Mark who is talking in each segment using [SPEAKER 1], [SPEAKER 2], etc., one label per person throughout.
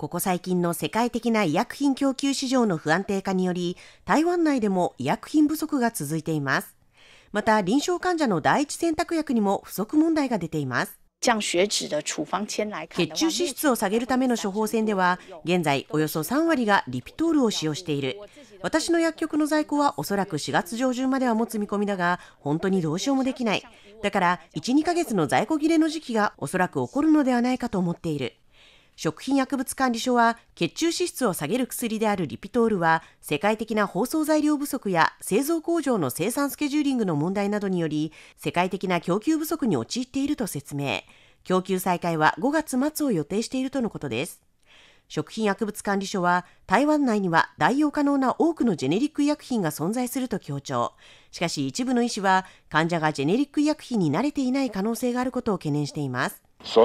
[SPEAKER 1] ここ最近の世界的な医薬品供給市場の不安定化により、台湾内でも医薬品不足が続いています。また、臨床患者の第一選択薬にも不足問題が出ています。血中脂質を下げるための処方箋では、現在およそ3割がリピトールを使用している。私の薬局の在庫はおそらく4月上旬までは持つ見込みだが、本当にどうしようもできない。だから、1、2ヶ月の在庫切れの時期がおそらく起こるのではないかと思っている。食品薬物管理所は血中脂質を下げる薬であるリピトールは世界的な包装材料不足や製造工場の生産スケジューリングの問題などにより世界的な供給不足に陥っていると説明供給再開は5月末を予定しているとのことです食品薬物管理所は台湾内には代用可能な多くのジェネリック医薬品が存在すると強調しかし一部の医師は患者がジェネリック医薬品に慣れていない可能性があることを懸念しています
[SPEAKER 2] す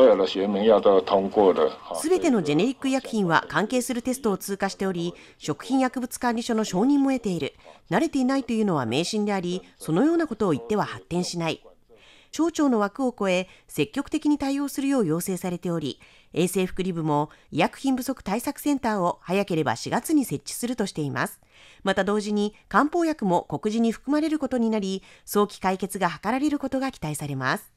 [SPEAKER 2] べ
[SPEAKER 1] てのジェネリック医薬品は関係するテストを通過しており、食品薬物管理所の承認も得ている。慣れていないというのは迷信であり、そのようなことを言っては発展しない。省庁の枠を超え、積極的に対応するよう要請されており、衛生福利部も医薬品不足対策センターを早ければ4月に設置するとしています。また同時に漢方薬も告示に含まれることになり、早期解決が図られることが期待されます。